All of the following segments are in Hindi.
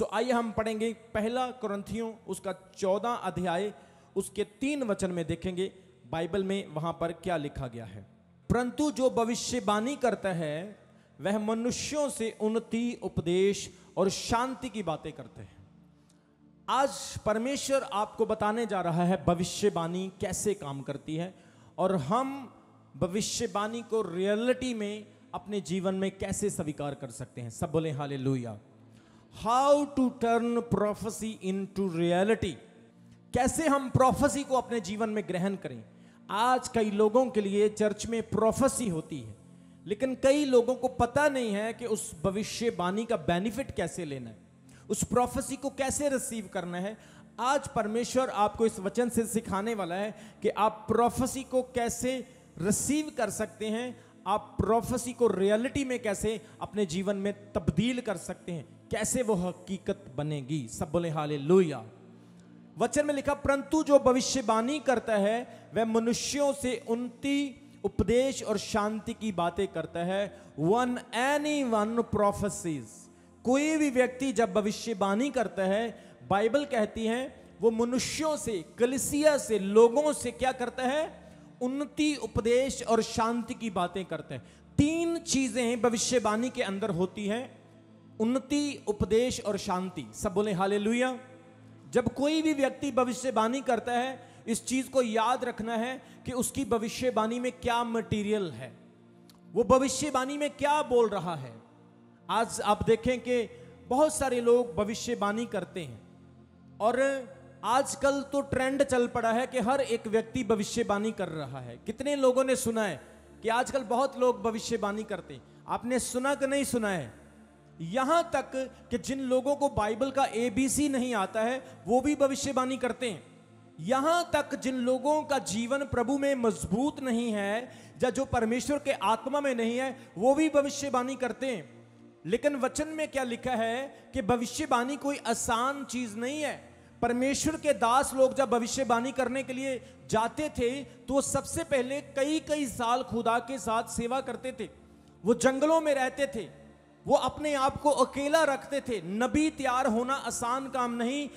सो आइए हम पढ़ेंगे पहला क्रंथियों उसका चौदह अध्याय उसके तीन वचन में देखेंगे बाइबल में वहां पर क्या लिखा गया है परंतु जो भविष्यवाणी करता है वह मनुष्यों से उन्नति उपदेश और शांति की बातें करते हैं आज परमेश्वर आपको बताने जा रहा है भविष्यवाणी कैसे काम करती है और हम भविष्यवाणी को रियलिटी में अपने जीवन में कैसे स्वीकार कर सकते हैं सब बोले hallelujah how to turn prophecy into reality कैसे हम प्रोफेसी को अपने जीवन में ग्रहण करें आज कई लोगों के लिए चर्च में प्रोफेसी होती है लेकिन कई लोगों को पता नहीं है कि उस भविष्यवाणी का बेनिफिट कैसे लेना है उस प्रोफेसी को कैसे रिसीव करना है आज परमेश्वर आपको इस वचन से सिखाने वाला है कि आप प्रोफेसी को कैसे रिसीव कर सकते हैं आप प्रोफेसी को रियलिटी में कैसे अपने जीवन में तब्दील कर सकते हैं कैसे वो हकीकत बनेगी सब बोले हाल लोहिया वचन में लिखा परंतु जो भविष्यवाणी करता है वह मनुष्यों से उन्नति उपदेश और शांति की बातें करता है वन एनी वन प्रोफेसिस कोई भी व्यक्ति जब भविष्यवाणी करता है बाइबल कहती है वो मनुष्यों से कलिसिया से लोगों से क्या करता है उन्नति उपदेश और शांति की बातें करते हैं तीन चीजें भविष्यवाणी के अंदर होती हैं उन्नति उपदेश और शांति सब बोले हाले जब कोई भी व्यक्ति भविष्यवाणी करता है इस चीज को याद रखना है कि उसकी भविष्यवाणी में क्या मटेरियल है वो भविष्यवाणी में क्या बोल रहा है आज आप देखें कि बहुत सारे लोग भविष्यवाणी करते हैं और आजकल तो ट्रेंड चल पड़ा है कि हर एक व्यक्ति भविष्यवाणी कर रहा है कितने लोगों ने सुना है कि आजकल बहुत लोग भविष्यवाणी करते हैं आपने सुना कि नहीं सुना है यहां तक कि जिन लोगों को बाइबल का एबीसी नहीं आता है वो भी भविष्यवाणी करते हैं यहां तक जिन लोगों का जीवन प्रभु में मजबूत नहीं है या जो परमेश्वर के आत्मा में नहीं है वो भी भविष्यवाणी करते हैं लेकिन वचन में क्या लिखा है कि भविष्यवाणी कोई आसान चीज नहीं है परमेश्वर के दास लोग जब भविष्यवाणी करने के लिए जाते थे तो सबसे पहले कई कई साल खुदा के साथ सेवा करते थे वो जंगलों में रहते थे वो अपने आप को अकेला रखते थे नबी तैयार होना आसान काम नहीं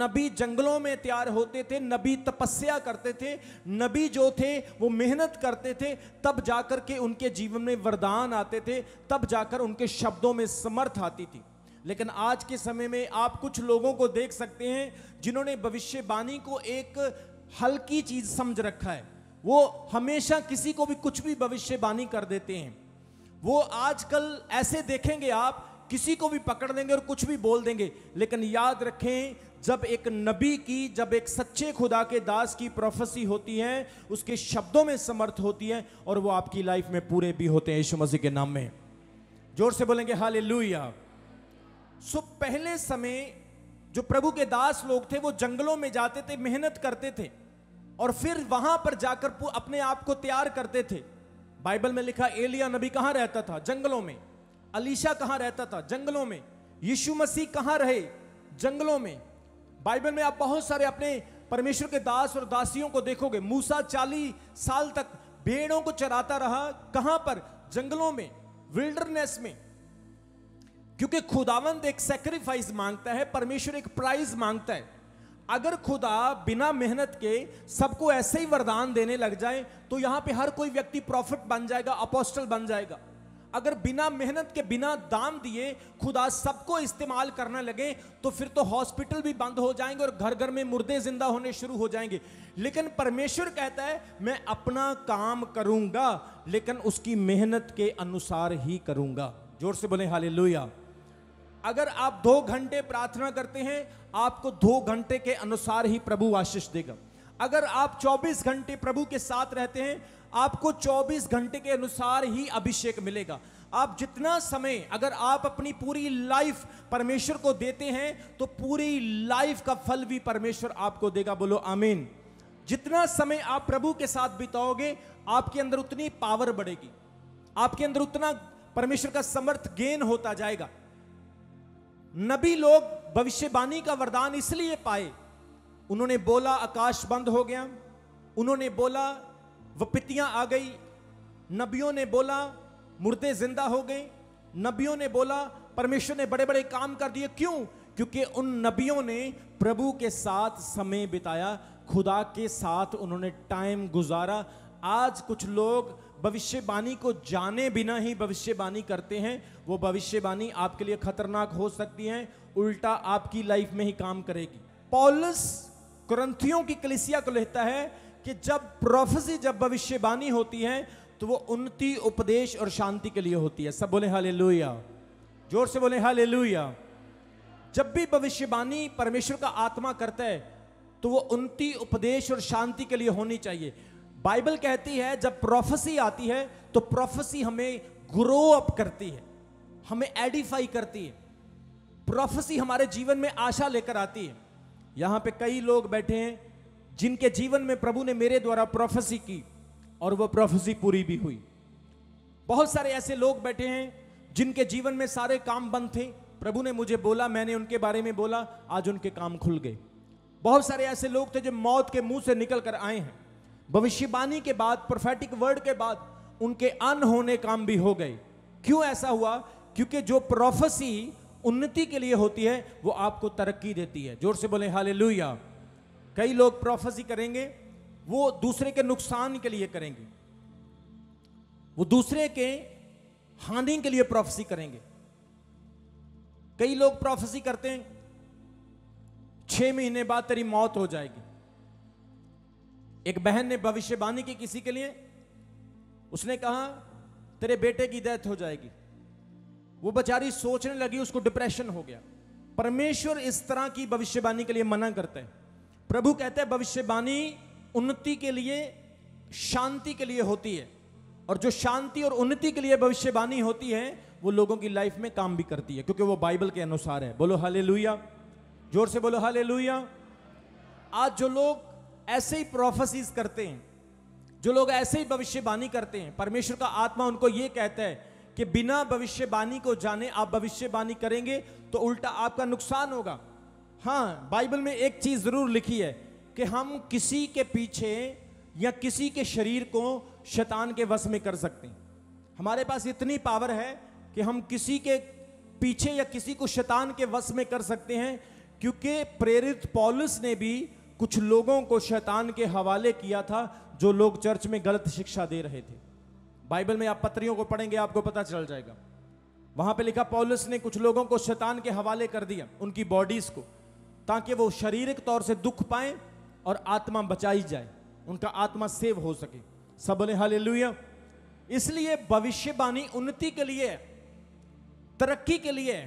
नबी जंगलों में तैयार होते थे नबी तपस्या करते थे नबी जो थे वो मेहनत करते थे तब जाकर के उनके जीवन में वरदान आते थे तब जाकर उनके शब्दों में समर्थ आती थी लेकिन आज के समय में आप कुछ लोगों को देख सकते हैं जिन्होंने भविष्यवाणी को एक हल्की चीज समझ रखा है वो हमेशा किसी को भी कुछ भी भविष्यवाणी कर देते हैं वो आजकल ऐसे देखेंगे आप किसी को भी पकड़ देंगे और कुछ भी बोल देंगे लेकिन याद रखें जब एक नबी की जब एक सच्चे खुदा के दास की प्रोफेसी होती है उसके शब्दों में समर्थ होती है और वो आपकी लाइफ में पूरे भी होते हैं यशु मसीह के नाम में जोर से बोलेंगे हाल सो पहले समय जो प्रभु के दास लोग थे वो जंगलों में जाते थे मेहनत करते थे और फिर वहां पर जाकर अपने आप को तैयार करते थे बाइबल में लिखा एलिया नबी कहाँ रहता था जंगलों में अलीशा कहाँ रहता था जंगलों में यीशु मसीह कहाँ रहे जंगलों में बाइबल में आप बहुत सारे अपने परमेश्वर के दास और दासियों को देखोगे मूसा चालीस साल तक भेड़ों को चराता रहा कहां पर जंगलों में विल्डरनेस में क्योंकि खुदावंत एक सेक्रीफाइस मांगता है परमेश्वर एक प्राइज मांगता है अगर खुदा बिना मेहनत के सबको ऐसे ही वरदान देने लग जाए तो यहां पे हर कोई व्यक्ति प्रॉफिट बन जाएगा अपोस्टल बन जाएगा अगर बिना मेहनत के बिना दाम दिए खुदा सबको इस्तेमाल करने लगे तो फिर तो हॉस्पिटल भी बंद हो जाएंगे और घर घर में मुर्दे जिंदा होने शुरू हो जाएंगे लेकिन परमेश्वर कहता है मैं अपना काम करूंगा लेकिन उसकी मेहनत के अनुसार ही करूंगा जोर से बोले हाले अगर आप दो घंटे प्रार्थना करते हैं आपको दो घंटे के अनुसार ही प्रभु आशीष देगा अगर आप 24 घंटे प्रभु के साथ रहते हैं आपको 24 घंटे के अनुसार ही अभिषेक मिलेगा आप जितना समय अगर आप अपनी पूरी लाइफ परमेश्वर को देते हैं तो पूरी लाइफ का फल भी परमेश्वर आपको देगा बोलो आमीन जितना समय आप प्रभु के साथ बिताओगे आपके अंदर उतनी पावर बढ़ेगी आपके अंदर उतना परमेश्वर का समर्थ गेन होता जाएगा नबी लोग भविष्यवाणी का वरदान इसलिए पाए उन्होंने बोला आकाश बंद हो गया उन्होंने बोला वपितियां आ गई नबियों ने बोला मुर्दे जिंदा हो गए नबियों ने बोला परमेश्वर ने बड़े बड़े काम कर दिए क्यों क्योंकि उन नबियों ने प्रभु के साथ समय बिताया खुदा के साथ उन्होंने टाइम गुजारा आज कुछ लोग भविष्यवाणी को जाने बिना ही भविष्यवाणी करते हैं वो भविष्यवाणी आपके लिए खतरनाक हो सकती है उल्टा आपकी लाइफ में ही काम करेगी पॉलस क्रंथियों की कलिसिया को लेता है कि जब प्रोफेसी जब भविष्यवाणी होती है तो वो उन्नति उपदेश और शांति के लिए होती है सब बोले हाले जोर से बोले हाले जब भी भविष्यवाणी परमेश्वर का आत्मा करता है तो वो उन्नति उपदेश और शांति के लिए होनी चाहिए बाइबल कहती है जब प्रोफेसी आती है तो प्रोफेसी हमें ग्रो अप करती है हमें एडिफाई करती है प्रोफेसी हमारे जीवन में आशा लेकर आती है यहां पे कई लोग बैठे हैं जिनके जीवन में प्रभु ने मेरे द्वारा प्रोफेसी की और वह प्रोफेसी पूरी भी हुई बहुत सारे ऐसे लोग बैठे हैं जिनके जीवन में सारे काम बंद थे प्रभु ने मुझे बोला मैंने उनके बारे में बोला आज उनके काम खुल गए बहुत सारे ऐसे लोग थे जो मौत के मुंह से निकल कर आए हैं भविष्यवाणी के बाद प्रोफेटिक वर्ड के बाद उनके अन होने काम भी हो गए क्यों ऐसा हुआ क्योंकि जो प्रोफेसी उन्नति के लिए होती है वो आपको तरक्की देती है जोर से बोले हाले कई लोग प्रोफेसी करेंगे वो दूसरे के नुकसान के लिए करेंगे वो दूसरे के हानि के लिए प्रोफेसी करेंगे कई लोग प्रोफेसी करते हैं छह महीने बाद तेरी मौत हो जाएगी एक बहन ने भविष्यवाणी की किसी के लिए उसने कहा तेरे बेटे की डेथ हो जाएगी वो बेचारी सोचने लगी उसको डिप्रेशन हो गया परमेश्वर इस तरह की भविष्यवाणी के लिए मना करते हैं प्रभु कहते हैं भविष्यवाणी उन्नति के लिए शांति के लिए होती है और जो शांति और उन्नति के लिए भविष्यवाणी होती है वो लोगों की लाइफ में काम भी करती है क्योंकि वो बाइबल के अनुसार है बोलो हाले जोर से बोलो हाले आज जो लोग ऐसे ही प्रोफेसिस करते हैं जो लोग ऐसे ही भविष्यवाणी करते हैं परमेश्वर का आत्मा उनको ये कहता है कि बिना भविष्यवाणी को जाने आप भविष्यवाणी करेंगे तो उल्टा आपका नुकसान होगा हाँ बाइबल में एक चीज जरूर लिखी है कि हम किसी के पीछे या किसी के शरीर को शैतान के वश में कर सकते हैं हमारे पास इतनी पावर है कि हम किसी के पीछे या किसी को शैतान के वश में कर सकते हैं क्योंकि प्रेरित पॉलिस ने भी कुछ लोगों को शैतान के हवाले किया था जो लोग चर्च में गलत शिक्षा दे रहे थे बाइबल में आप पत्रियों को पढ़ेंगे आपको पता चल जाएगा वहां पे लिखा पॉलिस ने कुछ लोगों को शैतान के हवाले कर दिया उनकी बॉडीज को ताकि वो शारीरिक तौर से दुख पाए और आत्मा बचाई जाए उनका आत्मा सेव हो सके सब बोले हाल इसलिए भविष्यवाणी उन्नति के लिए तरक्की के लिए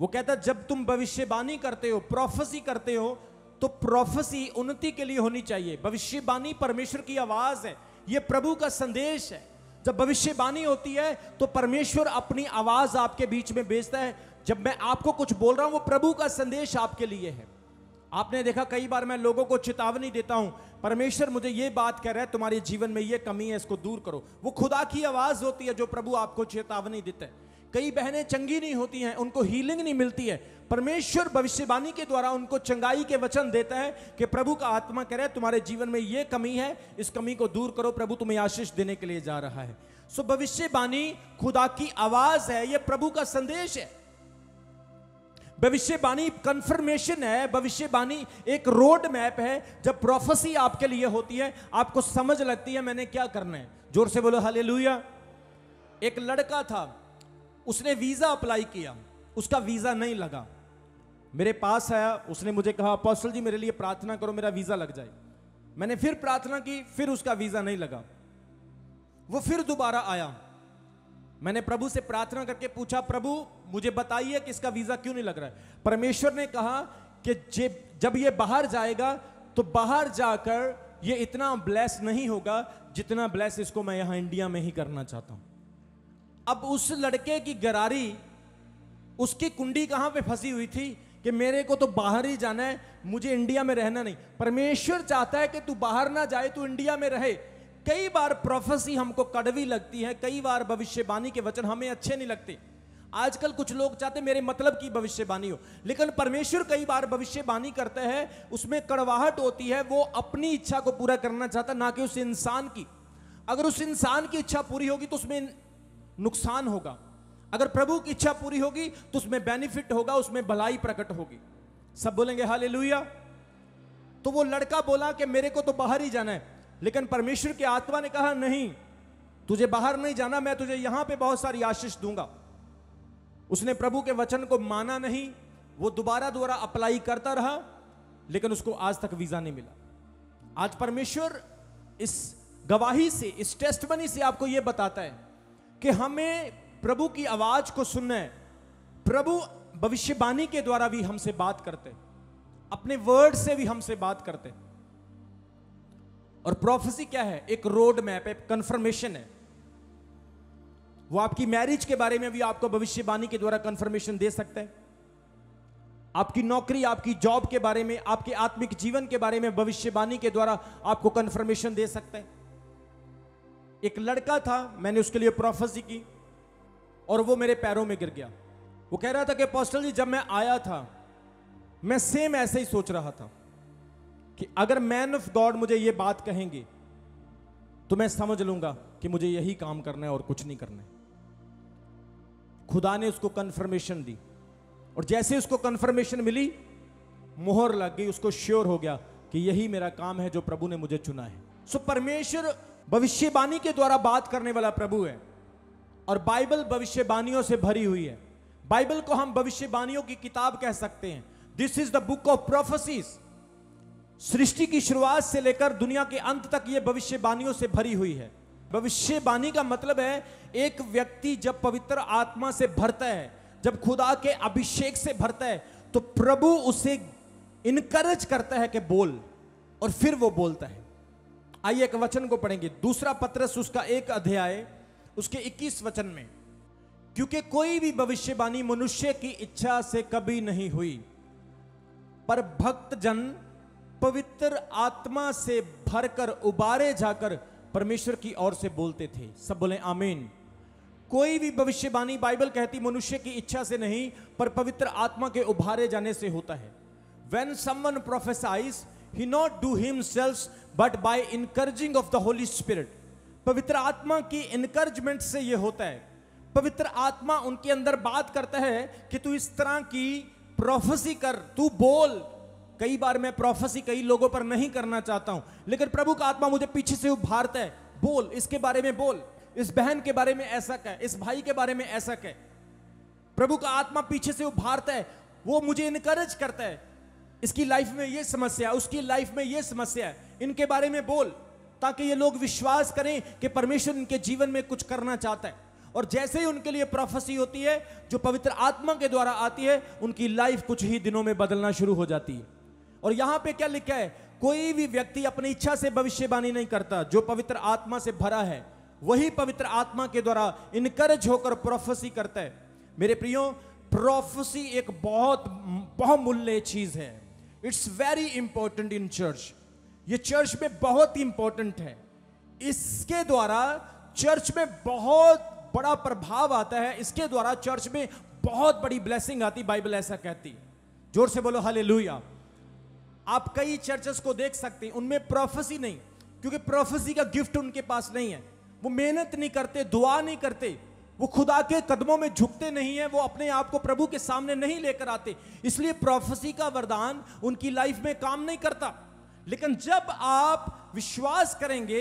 वो कहता जब तुम भविष्यवाणी करते हो प्रोफेसी करते हो तो प्रोफेसी उन्नति के लिए होनी चाहिए भविष्यवाणी परमेश्वर की आवाज है ये प्रभु का संदेश है जब भविष्यवाणी होती है तो परमेश्वर अपनी आवाज आपके बीच में भेजता है जब मैं आपको कुछ बोल रहा हूं वो प्रभु का संदेश आपके लिए है आपने देखा कई बार मैं लोगों को चेतावनी देता हूं परमेश्वर मुझे ये बात कह रहा है तुम्हारे जीवन में ये कमी है इसको दूर करो वो खुदा की आवाज होती है जो प्रभु आपको चेतावनी देता है कई बहनें चंगी नहीं होती हैं उनको हीलिंग नहीं मिलती है परमेश्वर भविष्यवाणी के द्वारा उनको चंगाई के वचन देता है कि प्रभु का आत्मा कह रहा है तुम्हारे जीवन में ये कमी है इस कमी को दूर करो प्रभु तुम्हें आशीष देने के लिए जा रहा है सो भविष्यवाणी खुदा की आवाज है यह प्रभु का संदेश है भविष्यवाणी कंफर्मेशन है भविष्यवाणी एक रोड मैप है जब प्रोफेसी आपके लिए होती है आपको समझ लगती है मैंने क्या करना है जोर से बोलो हले एक लड़का था उसने वीजा अप्लाई किया उसका वीजा नहीं लगा मेरे पास आया उसने मुझे कहा पौसल जी मेरे लिए प्रार्थना करो मेरा वीज़ा लग जाए मैंने फिर प्रार्थना की फिर उसका वीज़ा नहीं लगा वो फिर दोबारा आया मैंने प्रभु से प्रार्थना करके पूछा प्रभु मुझे बताइए कि इसका वीज़ा क्यों नहीं लग रहा है परमेश्वर ने कहा कि जब ये बाहर जाएगा तो बाहर जाकर ये इतना ब्लेस नहीं होगा जितना ब्लेस इसको मैं यहाँ इंडिया में ही करना चाहता हूँ अब उस लड़के की गरारी उसकी कुंडी कहाँ पे फंसी हुई थी कि मेरे को तो बाहर ही जाना है मुझे इंडिया में रहना नहीं परमेश्वर चाहता है कि तू बाहर ना जाए तू इंडिया में रहे कई बार प्रोफेसी हमको कड़वी लगती है कई बार भविष्यवाणी के वचन हमें अच्छे नहीं लगते आजकल कुछ लोग चाहते मेरे मतलब की भविष्यवाणी हो लेकिन परमेश्वर कई बार भविष्यवाणी करते हैं उसमें कड़वाहट होती है वो अपनी इच्छा को पूरा करना चाहता ना कि उस इंसान की अगर उस इंसान की इच्छा पूरी होगी तो उसमें नुकसान होगा अगर प्रभु की इच्छा पूरी होगी तो उसमें बेनिफिट होगा उसमें भलाई प्रकट होगी सब बोलेंगे हाले तो वो लड़का बोला कि मेरे को तो बाहर ही जाना है लेकिन परमेश्वर की आत्मा ने कहा नहीं तुझे बाहर नहीं जाना मैं तुझे यहां पे बहुत सारी आशीष दूंगा उसने प्रभु के वचन को माना नहीं वो दोबारा दोबारा अप्लाई करता रहा लेकिन उसको आज तक वीजा नहीं मिला आज परमेश्वर इस गवाही से इस टेस्ट से आपको यह बताता है कि हमें प्रभु की आवाज को सुनने प्रभु भविष्यवाणी के द्वारा भी हमसे बात करते अपने वर्ड से भी हमसे बात करते और प्रोफेसी क्या है एक रोड मैप है कंफर्मेशन है वो आपकी मैरिज के बारे में भी आपको भविष्यवाणी के द्वारा कंफर्मेशन दे सकते हैं आपकी नौकरी आपकी जॉब के बारे में आपके आत्मिक जीवन के बारे में भविष्यवाणी के द्वारा आपको कंफर्मेशन दे सकते हैं एक लड़का था मैंने उसके लिए प्रोफेसी की और वो मेरे पैरों में गिर गया वो कह रहा था कि पोस्टल जी जब मैं आया था मैं सेम ऐसे ही सोच रहा था कि अगर मैन ऑफ गॉड मुझे ये बात कहेंगे तो मैं समझ लूंगा कि मुझे यही काम करना है और कुछ नहीं करना है खुदा ने उसको कंफर्मेशन दी और जैसे उसको कंफर्मेशन मिली मोहर लग गई उसको श्योर हो गया कि यही मेरा काम है जो प्रभु ने मुझे चुना है सो परमेश्वर भविष्यवाणी के द्वारा बात करने वाला प्रभु है और बाइबल भविष्यवाणियों से भरी हुई है बाइबल को हम भविष्यवाणियों की किताब कह सकते हैं this is the book of prophecies सृष्टि की शुरुआत से लेकर दुनिया के अंत तक यह भविष्यवाणियों से भरी हुई है भविष्यवाणी का मतलब है एक व्यक्ति जब पवित्र आत्मा से भरता है जब खुदा के अभिषेक से भरता है तो प्रभु उसे इनकरेज करता है कि बोल और फिर वो बोलता है आइए एक वचन को पढ़ेंगे दूसरा पत्रस उसका एक अध्याय उसके 21 वचन में क्योंकि कोई भी भविष्यवाणी मनुष्य की इच्छा से कभी नहीं हुई पर भक्त जन पवित्र आत्मा से भरकर उबारे जाकर परमेश्वर की ओर से बोलते थे सब बोले आमीन कोई भी भविष्यवाणी बाइबल कहती मनुष्य की इच्छा से नहीं पर पवित्र आत्मा के उभारे जाने से होता है वेन समोफेसाइज prophesies he not do himself but by encouraging of the holy spirit पवित्र आत्मा की इनकरेजमेंट से यह होता है पवित्र आत्मा उनके अंदर बात करता है कि तू इस तरह की प्रोफेसी कर तू बोल कई बार मैं प्रोफेसी कई लोगों पर नहीं करना चाहता हूं लेकिन प्रभु का आत्मा मुझे पीछे से उभारता है बोल इसके बारे में बोल इस बहन के बारे में ऐसा कह इस भाई के बारे में ऐसा कह प्रभु का आत्मा पीछे से उभारता है वो मुझे इनकरेज करता है इसकी लाइफ में ये समस्या है उसकी लाइफ में ये समस्या है इनके बारे में बोल ताकि ये लोग विश्वास करें कि परमेश्वर इनके जीवन में कुछ करना चाहता है और जैसे ही उनके लिए प्रोफेसी होती है जो पवित्र आत्मा के द्वारा आती है उनकी लाइफ कुछ ही दिनों में बदलना शुरू हो जाती है और यहां पे क्या लिखा है कोई भी व्यक्ति अपनी इच्छा से भविष्यवाणी नहीं करता जो पवित्र आत्मा से भरा है वही पवित्र आत्मा के द्वारा इनकरेज होकर प्रोफेसी करता है मेरे प्रियो प्रोफेसी एक बहुत बहुमूल्य चीज है it's very important in church ये चर्च में बहुत इंपॉर्टेंट है इसके द्वारा चर्च में बहुत बड़ा प्रभाव आता है इसके द्वारा चर्च में बहुत बड़ी ब्लेसिंग आती बाइबल ऐसा कहती जोर से बोलो हले आप कई चर्चेस को देख सकते हैं उनमें प्रोफेसी नहीं क्योंकि प्रोफेसी का गिफ्ट उनके पास नहीं है वो मेहनत नहीं करते दुआ नहीं करते वो खुदा के कदमों में झुकते नहीं है वो अपने आप को प्रभु के सामने नहीं लेकर आते इसलिए प्रोफेसी का वरदान उनकी लाइफ में काम नहीं करता लेकिन जब आप विश्वास करेंगे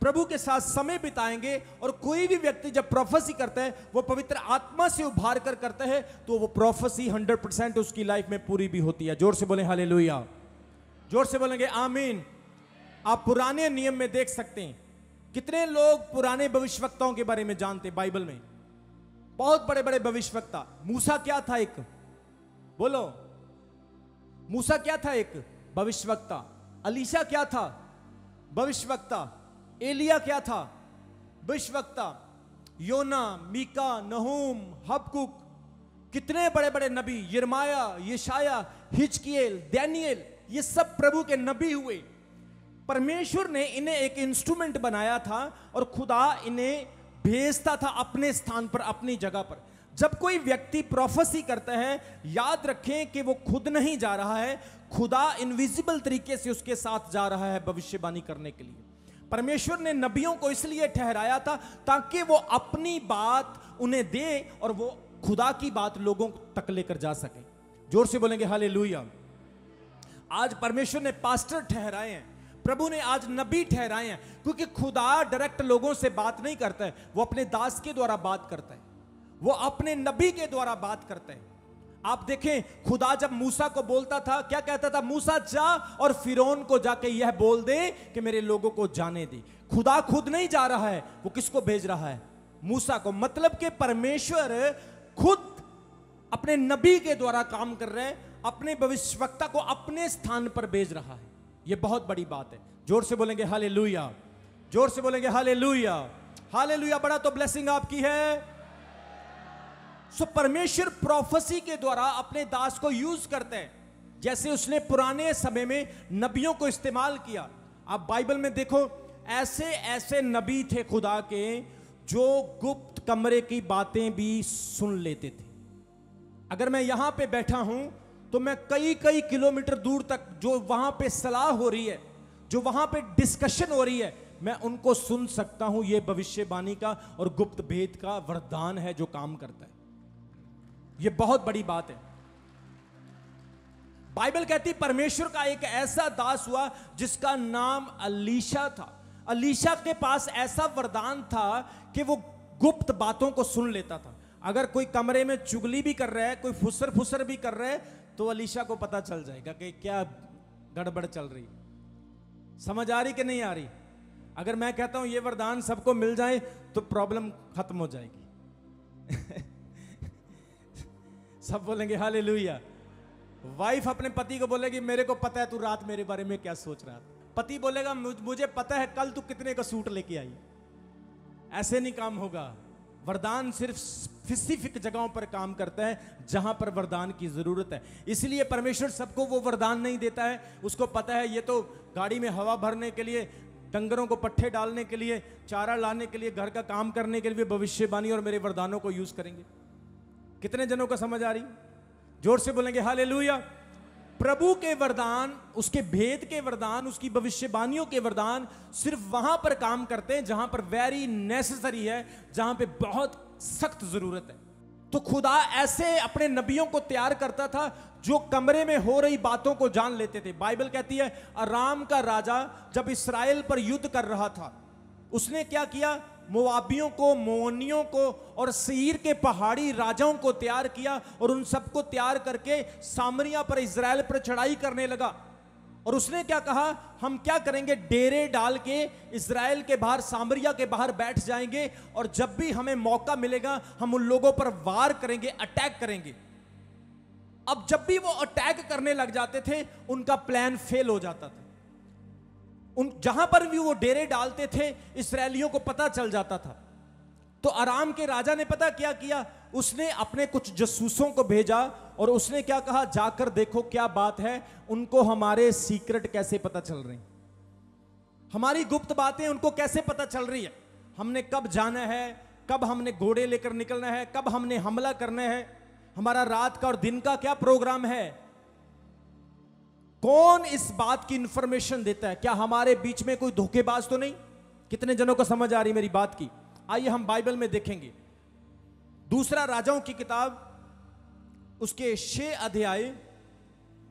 प्रभु के साथ समय बिताएंगे और कोई भी व्यक्ति जब प्रोफेसी करता है वो पवित्र आत्मा से उभार कर करता है तो वो प्रोफेसी 100 परसेंट उसकी लाइफ में पूरी भी होती है जोर से बोले हाले जोर से बोलेंगे आमीन आप पुराने नियम में देख सकते हैं कितने लोग पुराने भविष्यवक्ताओं के बारे में जानते बाइबल में बहुत बड़े बड़े भविष्यवक्ता मूसा क्या था एक बोलो मूसा क्या था एक भविष्यवक्ता अलीशा क्या था भविष्यवक्ता एलिया क्या था विश्वक्ता योना मीका नहूम हबकुक कितने बड़े बड़े नबी यरमाया यशाया हिचकियल दैनियल ये सब प्रभु के नबी हुए परमेश्वर ने इन्हें एक इंस्ट्रूमेंट बनाया था और खुदा इन्हें भेजता था अपने स्थान पर अपनी जगह पर जब कोई व्यक्ति प्रोफेसी करता है याद रखें कि वो खुद नहीं जा रहा है खुदा इनविजिबल तरीके से उसके साथ जा रहा है भविष्यवाणी करने के लिए परमेश्वर ने नबियों को इसलिए ठहराया था ताकि वो अपनी बात उन्हें दे और वो खुदा की बात लोगों तक लेकर जा सके जोर से बोलेंगे हाले आज परमेश्वर ने पास्टर ठहराए हैं प्रभु ने आज नबी ठहराए हैं क्योंकि खुदा डायरेक्ट लोगों से बात नहीं करता है वो अपने दास के द्वारा बात करता है वो अपने नबी के द्वारा बात करता है आप देखें खुदा जब मूसा को बोलता था क्या कहता था मूसा जा और फिरौन को जाके यह बोल दे कि मेरे लोगों को जाने दे खुदा खुद नहीं जा रहा है वो किसको भेज रहा है मूसा को मतलब के परमेश्वर खुद अपने नबी के द्वारा काम कर रहे हैं अपने भविष्यवक्ता को अपने स्थान पर भेज रहा है यह बहुत बड़ी बात है जोर से बोलेंगे हाले जोर से बोलेंगे हाले लुया बड़ा तो ब्लेसिंग आपकी है सो परमेश्वर प्रोफेसी के द्वारा अपने दास को यूज करते हैं जैसे उसने पुराने समय में नबियों को इस्तेमाल किया आप बाइबल में देखो ऐसे ऐसे नबी थे खुदा के जो गुप्त कमरे की बातें भी सुन लेते थे अगर मैं यहां पे बैठा हूं तो मैं कई कई किलोमीटर दूर तक जो वहां पे सलाह हो रही है जो वहां पे डिस्कशन हो रही है मैं उनको सुन सकता हूं यह भविष्यवाणी का और गुप्त भेद का वरदान है जो काम करता है ये बहुत बड़ी बात है बाइबल कहती परमेश्वर का एक ऐसा दास हुआ जिसका नाम अलीशा था अलीशा के पास ऐसा वरदान था कि वो गुप्त बातों को सुन लेता था अगर कोई कमरे में चुगली भी कर रहा है कोई फुसर फुसर भी कर रहा है तो अलीशा को पता चल जाएगा कि क्या गड़बड़ चल रही समझ आ रही कि नहीं आ रही अगर मैं कहता हूं ये वरदान सबको मिल जाए तो प्रॉब्लम खत्म हो जाएगी सब बोलेंगे हाले वाइफ अपने पति को बोलेगी मेरे को पता है तू रात मेरे बारे में क्या सोच रहा था पति बोलेगा मुझे पता है कल तू कितने का सूट लेके आई ऐसे नहीं काम होगा वरदान सिर्फ स्पेसिफिक जगहों पर काम करता है जहां पर वरदान की जरूरत है इसलिए परमेश्वर सबको वो वरदान नहीं देता है उसको पता है ये तो गाड़ी में हवा भरने के लिए डंगरों को पट्टे डालने के लिए चारा लाने के लिए घर का काम करने के लिए भविष्यवाणी और मेरे वरदानों को यूज करेंगे कितने जनों का समझ आ रही जोर से बोलेंगे हाले प्रभु के वरदान उसके भेद के वरदान उसकी भविष्यवाणियों के वरदान सिर्फ वहां पर काम करते हैं जहां पर वेरी नेसेसरी है जहां पे बहुत सख्त जरूरत है तो खुदा ऐसे अपने नबियों को तैयार करता था जो कमरे में हो रही बातों को जान लेते थे बाइबल कहती है आराम का राजा जब इसराइल पर युद्ध कर रहा था उसने क्या किया मुआबियों को मोनियों को और सीर के पहाड़ी राजाओं को तैयार किया और उन सबको तैयार करके सामरिया पर इसराइल पर चढ़ाई करने लगा और उसने क्या कहा हम क्या करेंगे डेरे डाल के इसराइल के बाहर सामरिया के बाहर बैठ जाएंगे और जब भी हमें मौका मिलेगा हम उन लोगों पर वार करेंगे अटैक करेंगे अब जब भी वो अटैक करने लग जाते थे उनका प्लान फेल हो जाता था उन जहां पर भी वो डेरे डालते थे इसराइलियों को पता चल जाता था तो आराम के राजा ने पता क्या किया उसने अपने कुछ जसूसों को भेजा और उसने क्या कहा जाकर देखो क्या बात है उनको हमारे सीक्रेट कैसे पता चल रही हमारी गुप्त बातें उनको कैसे पता चल रही है हमने कब जाना है कब हमने घोड़े लेकर निकलना है कब हमने हमला करना है हमारा रात का और दिन का क्या प्रोग्राम है कौन इस बात की इंफॉर्मेशन देता है क्या हमारे बीच में कोई धोखेबाज तो नहीं कितने जनों को समझ आ रही मेरी बात की आइए हम बाइबल में देखेंगे दूसरा राजाओं की किताब उसके छे अध्याय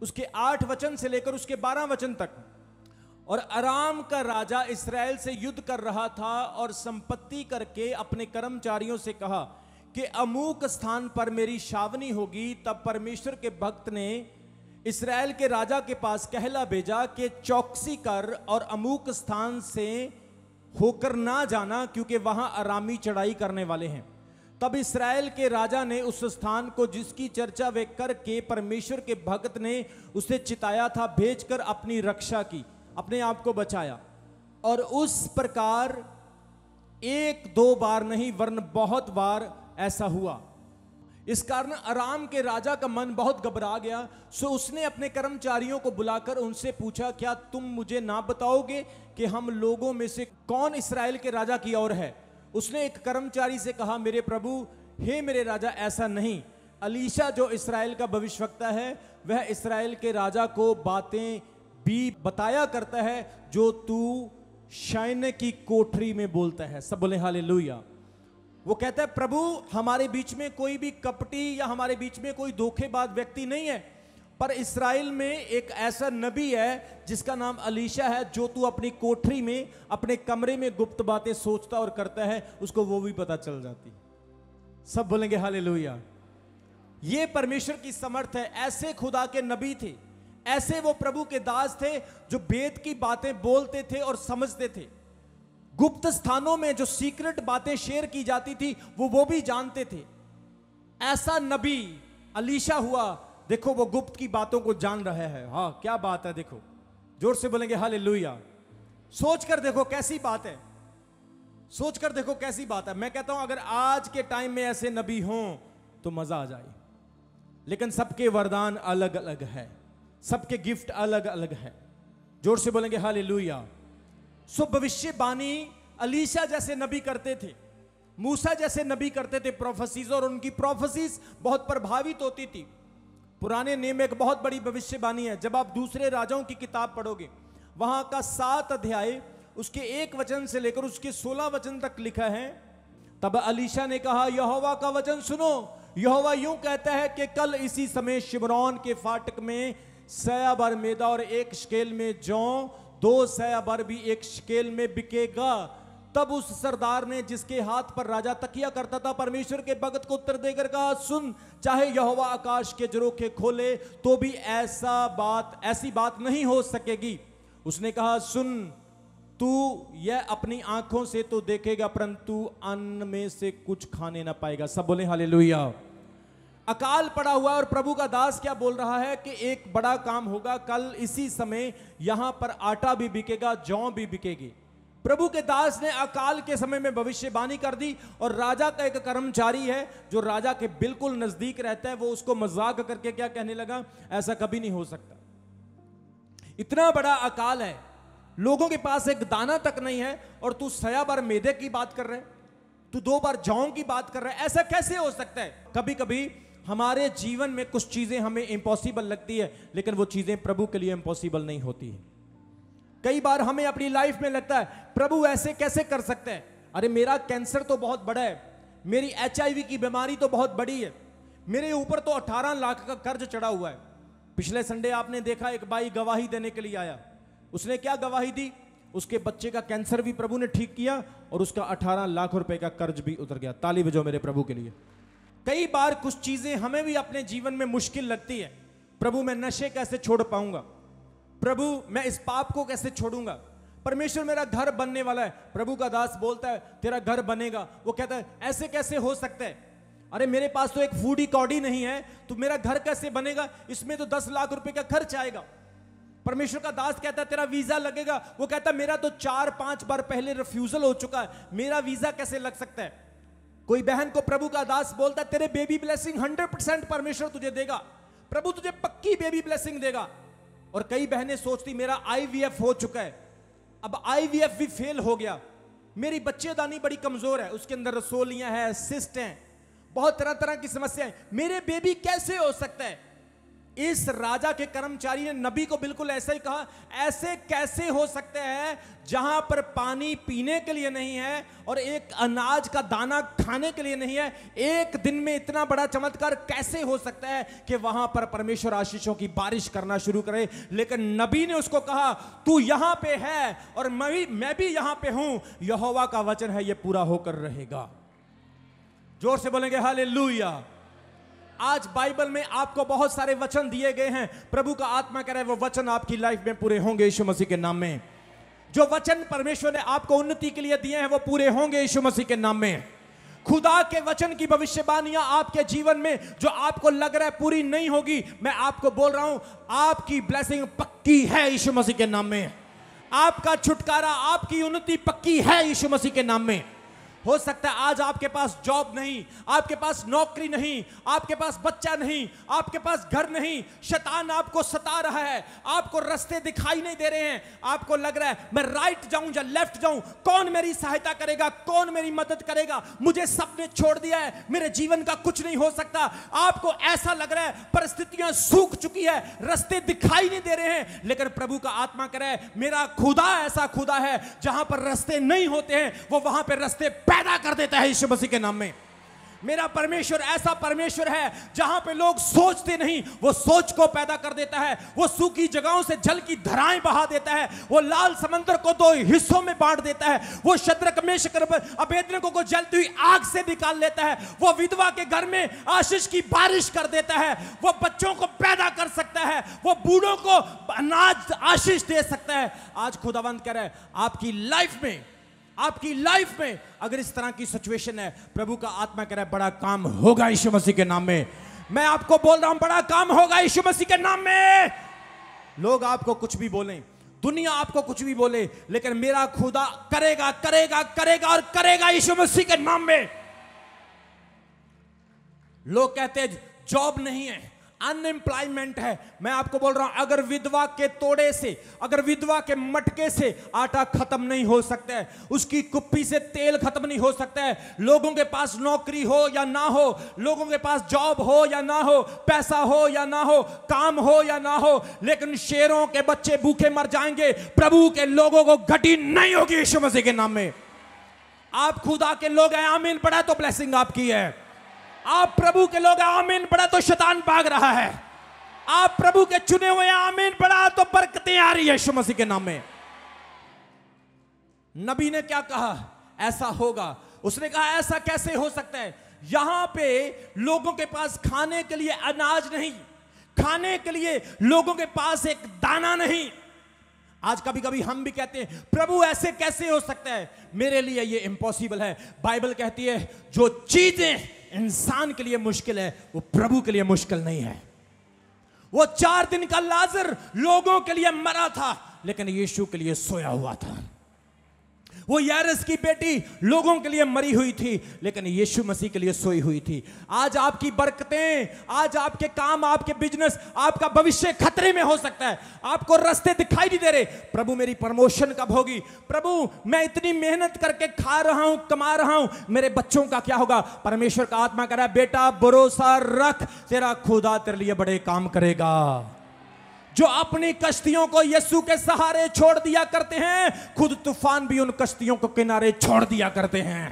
उसके आठ वचन से लेकर उसके बारह वचन तक और आराम का राजा इसराइल से युद्ध कर रहा था और संपत्ति करके अपने कर्मचारियों से कहा कि अमूक स्थान पर मेरी शावनी होगी तब परमेश्वर के भक्त ने इसराइल के राजा के पास कहला भेजा कि चौकसी कर और अमूक स्थान से होकर ना जाना क्योंकि वहां आरामी चढ़ाई करने वाले हैं तब इसराइल के राजा ने उस स्थान को जिसकी चर्चा वे करके परमेश्वर के भक्त ने उसे चिताया था भेजकर अपनी रक्षा की अपने आप को बचाया और उस प्रकार एक दो बार नहीं वर्ण बहुत बार ऐसा हुआ इस कारण आराम के राजा का मन बहुत घबरा गया सो उसने अपने कर्मचारियों को बुलाकर उनसे पूछा क्या तुम मुझे ना बताओगे कि हम लोगों में से कौन इसराइल के राजा की ओर है उसने एक कर्मचारी से कहा मेरे प्रभु हे मेरे राजा ऐसा नहीं अलीशा जो इसराइल का भविष्यवक्ता है वह इसराइल के राजा को बातें भी बताया करता है जो तू शाइन की कोठरी में बोलता है सब बोले हाले वो कहता है प्रभु हमारे बीच में कोई भी कपटी या हमारे बीच में कोई धोखेबाज व्यक्ति नहीं है पर इसराइल में एक ऐसा नबी है जिसका नाम अलीशा है जो तू अपनी कोठरी में अपने कमरे में गुप्त बातें सोचता और करता है उसको वो भी पता चल जाती सब बोलेंगे हाल ये परमेश्वर की समर्थ है ऐसे खुदा के नबी थे ऐसे वो प्रभु के दास थे जो वेद की बातें बोलते थे और समझते थे गुप्त स्थानों में जो सीक्रेट बातें शेयर की जाती थी वो वो भी जानते थे ऐसा नबी अलीशा हुआ देखो वो गुप्त की बातों को जान रहा है हाँ क्या बात है देखो जोर से बोलेंगे हाल सोच कर देखो कैसी बात है सोच कर देखो कैसी बात है मैं कहता हूं अगर आज के टाइम में ऐसे नबी हों तो मजा आ जाए लेकिन सबके वरदान अलग अलग है सबके गिफ्ट अलग अलग है जोर से बोलेंगे हाल सो भविष्यवाणी अलीशा जैसे नबी करते थे मूसा जैसे नबी करते थे प्रोफेसिस और उनकी प्रोफेसिस बहुत प्रभावित होती थी पुराने नियम एक बहुत बड़ी भविष्यवाणी है जब आप दूसरे राजाओं की किताब पढ़ोगे वहां का सात अध्याय उसके एक वचन से लेकर उसके सोलह वचन तक लिखा है तब अलीशा ने कहा यहोवा का वचन सुनो यहोवा यूं कहता है कि कल इसी समय शिवरौन के फाटक में सयाबर मेदा और एक स्केल में जौ दो सयाबर भी एक शकेल में बिकेगा तब उस सरदार ने जिसके हाथ पर राजा तकिया करता था परमेश्वर के भगत को उत्तर देकर कहा सुन चाहे यहोवा आकाश के जरोखे खोले तो भी ऐसा बात ऐसी बात नहीं हो सकेगी उसने कहा सुन तू यह अपनी आंखों से तो देखेगा परंतु अन्न में से कुछ खाने ना पाएगा सब बोले हाले लोहिया अकाल पड़ा हुआ और प्रभु का दास क्या बोल रहा है कि एक बड़ा काम होगा कल इसी समय यहां पर आटा भी बिकेगा जौ भी बिकेगी प्रभु के दास ने अकाल के समय में भविष्यवाणी कर दी और राजा का एक कर्मचारी है जो राजा के बिल्कुल नजदीक रहता है वो उसको मजाक करके क्या कहने लगा ऐसा कभी नहीं हो सकता इतना बड़ा अकाल है लोगों के पास एक दाना तक नहीं है और तू सया बार मेदे की बात कर रहे तू दो बार जौ की बात कर रहे हैं ऐसा कैसे हो सकता है कभी कभी हमारे जीवन में कुछ चीज़ें हमें इम्पॉसिबल लगती है लेकिन वो चीज़ें प्रभु के लिए इम्पॉसिबल नहीं होती है कई बार हमें अपनी लाइफ में लगता है प्रभु ऐसे कैसे कर सकते हैं अरे मेरा कैंसर तो बहुत बड़ा है मेरी एच की बीमारी तो बहुत बड़ी है मेरे ऊपर तो 18 लाख का कर्ज चढ़ा हुआ है पिछले संडे आपने देखा एक भाई गवाही देने के लिए आया उसने क्या गवाही दी उसके बच्चे का कैंसर भी प्रभु ने ठीक किया और उसका 18 लाख रुपए का कर्ज भी उतर गया ताली बजो मेरे प्रभु के लिए कई बार कुछ चीजें हमें भी अपने जीवन में मुश्किल लगती है प्रभु मैं नशे कैसे छोड़ पाऊंगा प्रभु मैं इस पाप को कैसे छोड़ूंगा परमेश्वर मेरा घर बनने वाला है प्रभु का दास बोलता है तेरा घर बनेगा वो कहता है ऐसे कैसे हो सकता है अरे मेरे पास तो एक फूडी कॉडी नहीं है तो मेरा घर कैसे बनेगा इसमें तो दस लाख रुपए का खर्च आएगा परमेश्वर का दास कहता है तेरा वीजा लगेगा वो कहता है मेरा तो चार पांच बार पहले रिफ्यूजल हो चुका है मेरा वीजा कैसे लग सकता है कोई बहन को प्रभु का दास बोलता है तेरे बेबी ब्लेसिंग हंड्रेड परसेंट परमेश्वर तुझे देगा प्रभु तुझे पक्की बेबी ब्लेसिंग देगा और कई बहनें सोचती मेरा आईवीएफ हो चुका है अब आईवीएफ भी फेल हो गया मेरी बच्चेदानी बड़ी कमजोर है उसके अंदर रसोलियां हैं सिस्ट हैं बहुत तरह तरह की समस्याएं मेरे बेबी कैसे हो सकता है इस राजा के कर्मचारी ने नबी को बिल्कुल ऐसे ही कहा ऐसे कैसे हो सकते हैं जहां पर पानी पीने के लिए नहीं है और एक अनाज का दाना खाने के लिए नहीं है एक दिन में इतना बड़ा चमत्कार कैसे हो सकता है कि वहां पर परमेश्वर आशीषों की बारिश करना शुरू करे लेकिन नबी ने उसको कहा तू यहां पे है और मैं भी मैं भी यहां पे हूं यहोवा का वचन है यह पूरा होकर रहेगा जोर से बोलेंगे हालेलुया लुया आज बाइबल में आपको बहुत सारे वचन दिए गए हैं प्रभु का आत्मा है वो वचन आपकी लाइफ में पूरे होंगे यीशु मसीह के नाम में जो वचन परमेश्वर ने आपको उन्नति के लिए दिए हैं वो पूरे होंगे यीशु मसीह के नाम में खुदा के वचन की भविष्यवाणियां आपके जीवन में जो आपको लग रहा है पूरी नहीं होगी मैं आपको बोल रहा हूं आपकी ब्लेसिंग पक्की है यीशु मसीह के नाम में आपका छुटकारा आपकी उन्नति पक्की है यीशु मसीह के नाम में हो सकता है आज आपके पास जॉब नहीं आपके पास नौकरी नहीं आपके पास बच्चा नहीं आपके पास घर नहीं शैतान आपको सता रहा है आपको रास्ते दिखाई नहीं दे रहे हैं आपको लग रहा है मैं राइट जाऊं या लेफ्ट जाऊं कौन मेरी सहायता करेगा कौन मेरी मदद करेगा मुझे सबने छोड़ दिया है मेरे जीवन का कुछ नहीं हो सकता आपको ऐसा लग रहा है परिस्थितियां सूख चुकी है रस्ते दिखाई नहीं दे रहे हैं लेकिन प्रभु का आत्मा करे मेरा खुदा ऐसा खुदा है जहां पर रस्ते नहीं होते हैं वो वहां पर रस्ते पैदा कर देता है यीशु मसीह के नाम में मेरा परमेश्वर ऐसा परमेश्वर है जहां पे लोग सोचते नहीं वो सोच को पैदा कर देता है वो सूखी जगहों से जल की धराएं बहा देता है वो लाल समंदर को दो हिस्सों में बांट देता है वो शत्रक में अभेदनको को जलती हुई आग से निकाल लेता है वो विधवा के घर में आशीष की बारिश कर देता है वो बच्चों को पैदा कर सकता है वो बूढ़ों को अनाज आशीष दे सकता है आज खुदावंत कह रहे आपकी लाइफ में आपकी लाइफ में अगर इस तरह की सिचुएशन है प्रभु का आत्मा कह रहा है बड़ा काम होगा यीशु मसीह के नाम में मैं आपको बोल रहा हूं बड़ा काम होगा यीशु मसीह के नाम में लोग आपको कुछ भी बोलें दुनिया आपको कुछ भी बोले लेकिन मेरा खुदा करेगा करेगा करेगा और करेगा यीशु मसीह के नाम में लोग कहते जॉब नहीं है अनएम्प्लॉयमेंट है मैं आपको बोल रहा हूं अगर विधवा के तोड़े से अगर विधवा के मटके से आटा खत्म नहीं हो सकता है उसकी कुप्पी से तेल खत्म नहीं हो सकता है लोगों के पास नौकरी हो या ना हो लोगों के पास जॉब हो या ना हो पैसा हो या ना हो काम हो या ना हो लेकिन शेरों के बच्चे भूखे मर जाएंगे प्रभु के लोगों को घटी नहीं होगी यीशु मसीह के नाम में आप खुदा के लोग हैं आमीन पड़ा तो ब्लेसिंग आपकी है आप प्रभु के लोग आमीन पढ़ा तो शैतान भाग रहा है आप प्रभु के चुने हुए आमीन पढ़ा तो बरकतें आ रही है यीशु मसीह के नाम में नबी ने क्या कहा ऐसा होगा उसने कहा ऐसा कैसे हो सकता है यहां पे लोगों के पास खाने के लिए अनाज नहीं खाने के लिए लोगों के पास एक दाना नहीं आज कभी कभी हम भी कहते हैं प्रभु ऐसे कैसे हो सकता है मेरे लिए ये इम्पॉसिबल है बाइबल कहती है जो चीजें इंसान के लिए मुश्किल है वो प्रभु के लिए मुश्किल नहीं है वो चार दिन का लाजर लोगों के लिए मरा था लेकिन यीशु के लिए सोया हुआ था वो यारस की बेटी लोगों के लिए मरी हुई थी लेकिन यीशु मसीह के लिए सोई हुई थी आज आपकी बरकतें आज आपके काम आपके बिजनेस आपका भविष्य खतरे में हो सकता है आपको रास्ते दिखाई नहीं दे रहे प्रभु मेरी प्रमोशन कब होगी प्रभु मैं इतनी मेहनत करके खा रहा हूं कमा रहा हूं मेरे बच्चों का क्या होगा परमेश्वर का आत्मा कह रहा है बेटा भरोसा रख तेरा खुदा तेरे लिए बड़े काम करेगा जो अपनी कश्तियों को यस्सु के सहारे छोड़ दिया करते हैं खुद तूफान भी उन कश्तियों को किनारे छोड़ दिया करते हैं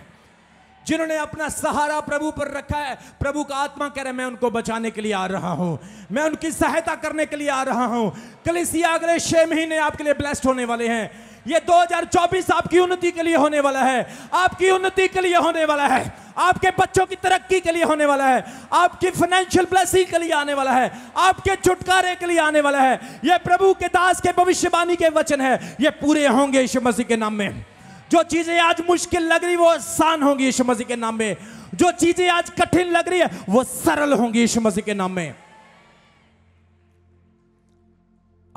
जिन्होंने अपना सहारा प्रभु पर रखा है प्रभु का आत्मा कह रहे मैं उनको बचाने के लिए आ रहा हूं मैं उनकी सहायता करने के लिए आ रहा हूं कलिसिया अगले छह महीने आपके लिए ब्लेस्ड होने वाले हैं ये 2024 आपकी उन्नति के लिए होने वाला है आपकी उन्नति के लिए होने वाला है आपके बच्चों की तरक्की के लिए होने वाला है आपकी फाइनेंशियल ब्लेसिंग के लिए आने वाला है आपके छुटकारे के लिए आने वाला है ये प्रभु के दास के भविष्यवाणी के वचन है ये पूरे होंगे यीशु मसीह के नाम में जो चीजें आज मुश्किल लग रही वो आसान होंगी यीशु मसीह के नाम में जो चीजें आज कठिन लग रही है वो सरल होंगी यीशु मसीह के नाम में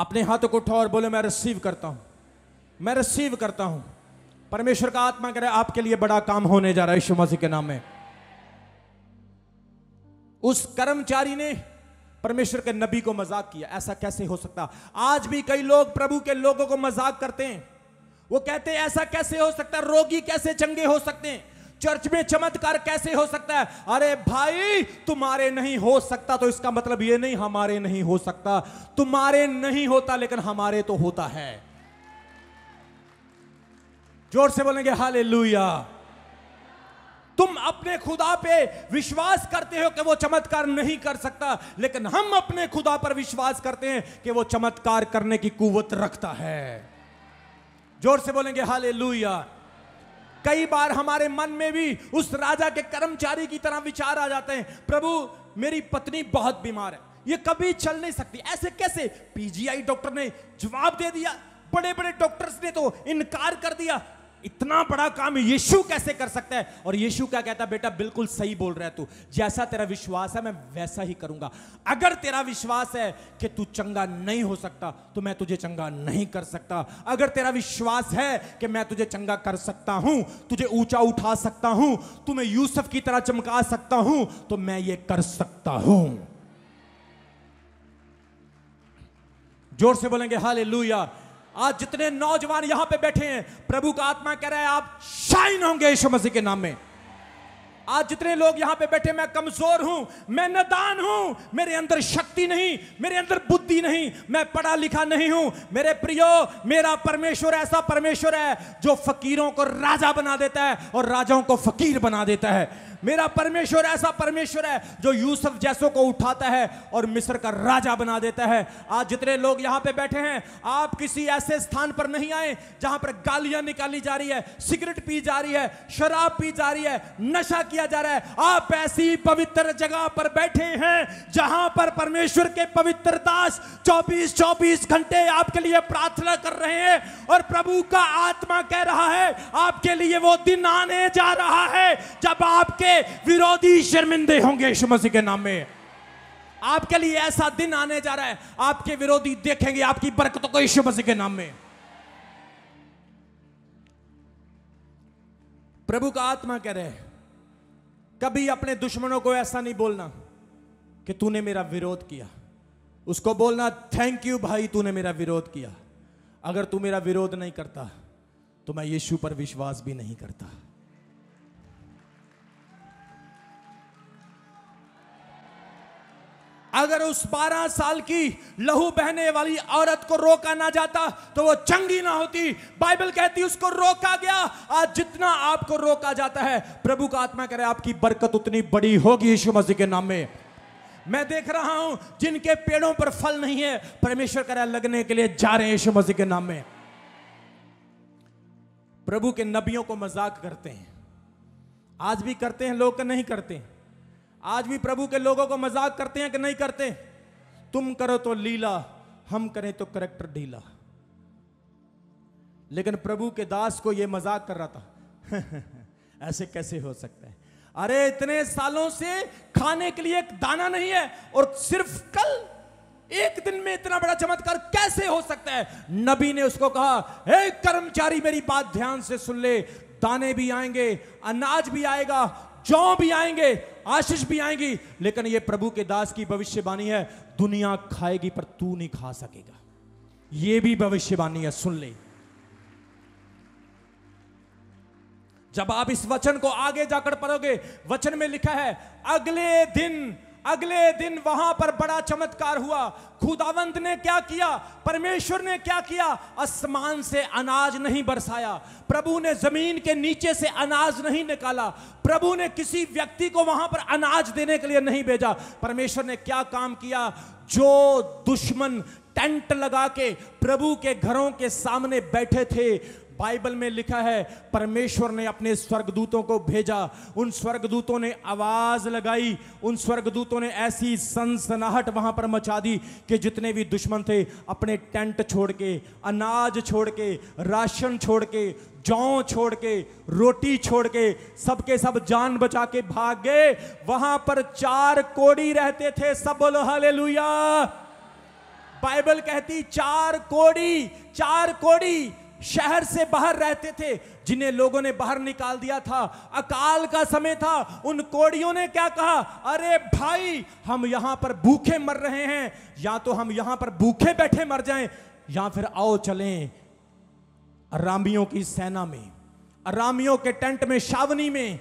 अपने हाथों को उठाओ और बोले मैं रिसीव करता हूं मैं रिसीव करता हूं परमेश्वर का आत्मा करे आपके लिए बड़ा काम होने जा रहा है यीशु मसीह के नाम में उस कर्मचारी ने परमेश्वर के नबी को मजाक किया ऐसा कैसे हो सकता आज भी कई लोग प्रभु के लोगों को मजाक करते हैं वो कहते हैं ऐसा कैसे हो सकता है रोगी कैसे चंगे हो सकते हैं चर्च में चमत्कार कैसे हो सकता है अरे भाई तुम्हारे नहीं हो सकता तो इसका मतलब ये नहीं हमारे नहीं हो सकता तुम्हारे नहीं होता लेकिन हमारे तो होता है जोर से बोलेंगे हाले तुम अपने खुदा पे विश्वास करते हो कि वो चमत्कार नहीं कर सकता लेकिन हम अपने खुदा पर विश्वास करते हैं कि वो चमत्कार करने की कुवत रखता है जोर से बोलेंगे हाले कई बार हमारे मन में भी उस राजा के कर्मचारी की तरह विचार आ जाते हैं प्रभु मेरी पत्नी बहुत बीमार है ये कभी चल नहीं सकती ऐसे कैसे पीजीआई डॉक्टर ने जवाब दे दिया बड़े बड़े डॉक्टर्स ने तो इनकार कर दिया इतना बड़ा काम यीशु कैसे कर सकता है और यीशु क्या कहता है बेटा बिल्कुल सही बोल रहा है तू जैसा तेरा विश्वास है मैं वैसा ही करूंगा अगर तेरा विश्वास है कि तू चंगा नहीं हो सकता तो मैं तुझे चंगा नहीं कर सकता अगर तेरा विश्वास है कि मैं तुझे चंगा कर सकता हूं तुझे ऊंचा उठा सकता हूं तुम्हें यूसुफ की तरह चमका सकता हूं तो मैं ये कर सकता हूं जोर से बोलेंगे हालेलुया आज जितने नौजवान यहां पे बैठे हैं प्रभु का आत्मा कह रहा है आप शाइन होंगे यीशु मसीह के नाम में आज जितने लोग यहां पे बैठे मैं कमजोर हूं मैं नदान हूं मेरे अंदर शक्ति नहीं मेरे अंदर बुद्धि नहीं मैं पढ़ा लिखा नहीं हूं मेरे प्रियो मेरा परमेश्वर ऐसा परमेश्वर है जो फकीरों को राजा बना देता है और राजाओं को फकीर बना देता है मेरा परमेश्वर ऐसा परमेश्वर है जो यूसुफ जैसों को उठाता है और मिस्र का राजा बना देता है आज जितने लोग यहाँ पे बैठे हैं आप किसी ऐसे स्थान पर नहीं आए जहां पर गालियां निकाली जा रही है सिगरेट पी जा रही है शराब पी जा रही है नशा किया जा रहा है आप ऐसी पवित्र जगह पर बैठे हैं जहां पर परमेश्वर के पवित्र दास चौबीस चौबीस घंटे आपके लिए प्रार्थना कर रहे हैं और प्रभु का आत्मा कह रहा है आपके लिए वो दिन आने जा रहा है जब आपके विरोधी शर्मिंदे होंगे यीशु मसीह के नाम में आपके लिए ऐसा दिन आने जा रहा है आपके विरोधी देखेंगे आपकी बरकतों को यीशु मसीह के नाम में प्रभु का आत्मा कह रहे कभी अपने दुश्मनों को ऐसा नहीं बोलना कि तूने मेरा विरोध किया उसको बोलना थैंक यू भाई तूने मेरा विरोध किया अगर तू मेरा विरोध नहीं करता तो मैं यीशु पर विश्वास भी नहीं करता अगर उस 12 साल की लहू बहने वाली औरत को रोका ना जाता तो वो चंगी ना होती बाइबल कहती उसको रोका गया आज जितना आपको रोका जाता है प्रभु का आत्मा करे आपकी बरकत उतनी बड़ी होगी यीशु मसीह के नाम में मैं देख रहा हूं जिनके पेड़ों पर फल नहीं है परमेश्वर करे लगने के लिए जा रहे हैं यीशु मसीह के नाम में प्रभु के नबियों को मजाक करते हैं आज भी करते हैं लोग नहीं करते हैं आज भी प्रभु के लोगों को मजाक करते हैं कि नहीं करते तुम करो तो लीला हम करें तो करेक्टर ढीला लेकिन प्रभु के दास को यह मजाक कर रहा था ऐसे कैसे हो सकता है अरे इतने सालों से खाने के लिए एक दाना नहीं है और सिर्फ कल एक दिन में इतना बड़ा चमत्कार कैसे हो सकता है नबी ने उसको कहा हे कर्मचारी मेरी बात ध्यान से सुन ले दाने भी आएंगे अनाज भी आएगा जौ भी आएंगे आशीष भी आएंगी लेकिन ये प्रभु के दास की भविष्यवाणी है दुनिया खाएगी पर तू नहीं खा सकेगा ये भी भविष्यवाणी है सुन ले जब आप इस वचन को आगे जाकर पढ़ोगे वचन में लिखा है अगले दिन अगले दिन वहां पर बड़ा चमत्कार हुआ खुदावंत ने क्या किया परमेश्वर ने क्या किया आसमान से अनाज नहीं बरसाया प्रभु ने जमीन के नीचे से अनाज नहीं निकाला प्रभु ने किसी व्यक्ति को वहां पर अनाज देने के लिए नहीं भेजा परमेश्वर ने क्या काम किया जो दुश्मन टेंट लगा के प्रभु के घरों के सामने बैठे थे बाइबल में लिखा है परमेश्वर ने अपने स्वर्गदूतों को भेजा उन स्वर्गदूतों ने आवाज लगाई उन स्वर्गदूतों ने ऐसी सनसनाहट वहां पर मचा दी कि जितने भी दुश्मन थे अपने टेंट छोड़ के अनाज छोड़ के राशन छोड़ के जौ छोड़ के रोटी छोड़ के सबके सब जान बचा के भाग गए वहां पर चार कोड़ी रहते थे सब बोलो हले बाइबल कहती चार कोड़ी चार कोड़ी शहर से बाहर रहते थे जिन्हें लोगों ने बाहर निकाल दिया था अकाल का समय था उन कोड़ियों ने क्या कहा अरे भाई हम यहां पर भूखे मर रहे हैं या तो हम यहां पर भूखे बैठे मर जाएं या फिर आओ चलें अरामियों की सेना में अरामियों के टेंट में शावनी में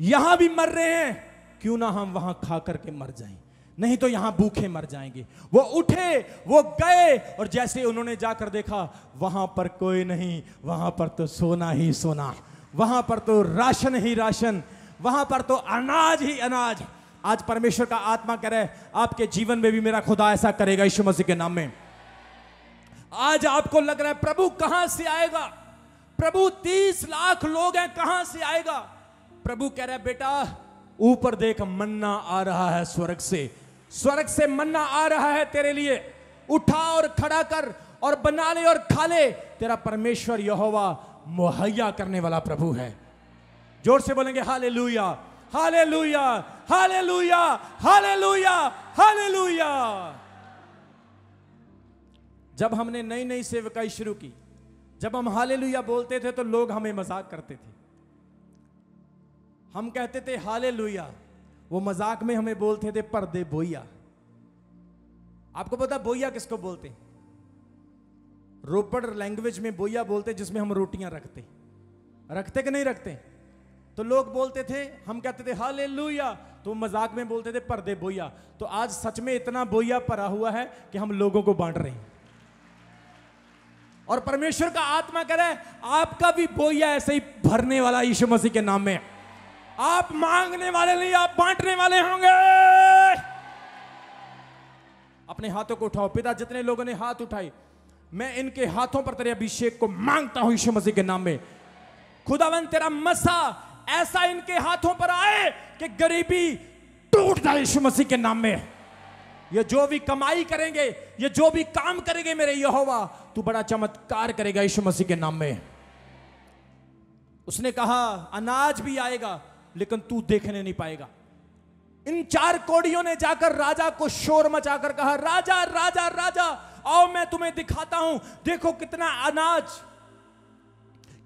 यहां भी मर रहे हैं क्यों ना हम वहां खा करके मर जाएं नहीं तो यहां भूखे मर जाएंगे वो उठे वो गए और जैसे उन्होंने जाकर देखा वहां पर कोई नहीं वहां पर तो सोना ही सोना वहां पर तो राशन ही राशन वहां पर तो अनाज ही अनाज आज परमेश्वर का आत्मा करे आपके जीवन में भी मेरा खुदा ऐसा करेगा यीशु मसीह के नाम में आज आपको लग रहा है प्रभु कहां से आएगा प्रभु तीस लाख लोग हैं कहां से आएगा प्रभु कह रहा है बेटा ऊपर देख मन्ना आ रहा है स्वर्ग से स्वर्ग से मन्ना आ रहा है तेरे लिए उठा और खड़ा कर और बना ले और खा ले तेरा परमेश्वर यहोवा मुहैया करने वाला प्रभु है जोर से बोलेंगे हाले लुया हाले लुया हाले लुया हाले लुया हाले लुया जब हमने नई नई सेवकाई शुरू की जब हम हाले लुया बोलते थे तो लोग हमें मजाक करते थे हम कहते थे हाले लुया वो मजाक में हमें बोलते थे पर्दे बोया आपको पता बोया किसको बोलते रोपड़ लैंग्वेज में बोया बोलते जिसमें हम रोटियां रखते रखते कि नहीं रखते तो लोग बोलते थे हम कहते थे हाले लुया तो मजाक में बोलते थे पर्दे बोया तो आज सच में इतना बोया परा हुआ है कि हम लोगों को बांट रहे हैं और परमेश्वर का आत्मा करे आपका भी बोया ऐसे ही भरने वाला यीशु मसीह के नाम में है आप मांगने वाले नहीं आप बांटने वाले होंगे अपने हाथों को उठाओ पिता जितने लोगों ने हाथ उठाई मैं इनके हाथों पर तेरे अभिषेक को मांगता हूं यीशु मसीह के नाम में खुदावन तेरा मसा ऐसा इनके हाथों पर आए कि गरीबी टूट जाए यीशु मसीह के नाम में ये जो भी कमाई करेंगे ये जो भी काम करेंगे मेरे यहोवा तू बड़ा चमत्कार करेगा यीशु मसीह के नाम में उसने कहा अनाज भी आएगा लेकिन तू देखने नहीं पाएगा इन चार कोड़ियों ने जाकर राजा को शोर मचाकर कहा राजा राजा राजा आओ मैं तुम्हें दिखाता हूं देखो कितना अनाज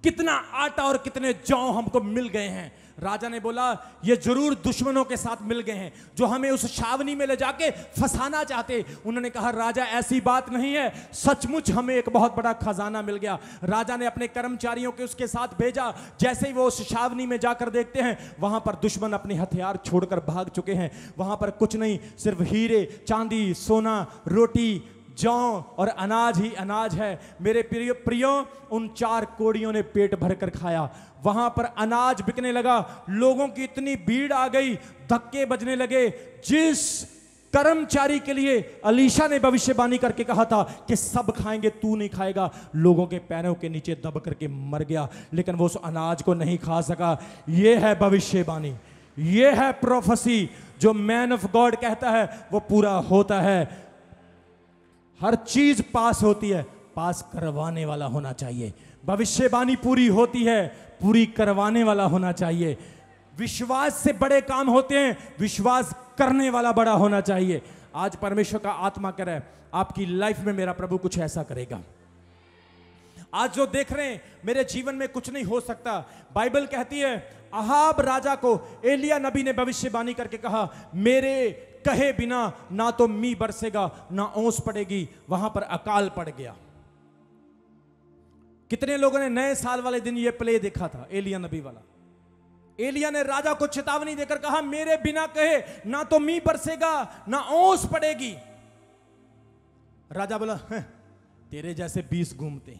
कितना आटा और कितने जौ हमको मिल गए हैं राजा ने बोला ये जरूर दुश्मनों के साथ मिल गए हैं जो हमें उस छावनी में ले जाके फंसाना चाहते उन्होंने कहा राजा ऐसी बात नहीं है सचमुच हमें एक बहुत बड़ा खजाना मिल गया राजा ने अपने कर्मचारियों के उसके साथ भेजा जैसे ही वो उस छावनी में जाकर देखते हैं वहां पर दुश्मन अपने हथियार छोड़कर भाग चुके हैं वहां पर कुछ नहीं सिर्फ हीरे चांदी सोना रोटी जौ और अनाज ही अनाज है मेरे प्रिय प्रियो उन चार कोड़ियों ने पेट भर कर खाया वहां पर अनाज बिकने लगा लोगों की इतनी भीड़ आ गई धक्के बजने लगे जिस कर्मचारी के लिए अलीशा ने भविष्यवाणी करके कहा था कि सब खाएंगे तू नहीं खाएगा लोगों के पैरों के नीचे दब करके मर गया लेकिन वो उस अनाज को नहीं खा सका ये है भविष्यवाणी ये है प्रोफेसी जो मैन ऑफ गॉड कहता है वो पूरा होता है हर चीज पास होती है पास करवाने वाला होना चाहिए भविष्यवाणी पूरी होती है पूरी करवाने वाला होना चाहिए विश्वास से बड़े काम होते हैं विश्वास करने वाला बड़ा होना चाहिए आज परमेश्वर का आत्मा करे आपकी लाइफ में मेरा प्रभु कुछ ऐसा करेगा आज जो देख रहे हैं मेरे जीवन में कुछ नहीं हो सकता बाइबल कहती है अहाब राजा को एलिया नबी ने भविष्यवाणी करके कहा मेरे कहे बिना ना तो मी बरसेगा ना ओस पड़ेगी वहां पर अकाल पड़ गया कितने लोगों ने नए साल वाले दिन यह प्ले देखा था एलिया नबी वाला एलिया ने राजा को चेतावनी देकर कहा मेरे बिना कहे ना तो मी बरसेगा ना ओस पड़ेगी राजा बोला तेरे जैसे बीस घूमते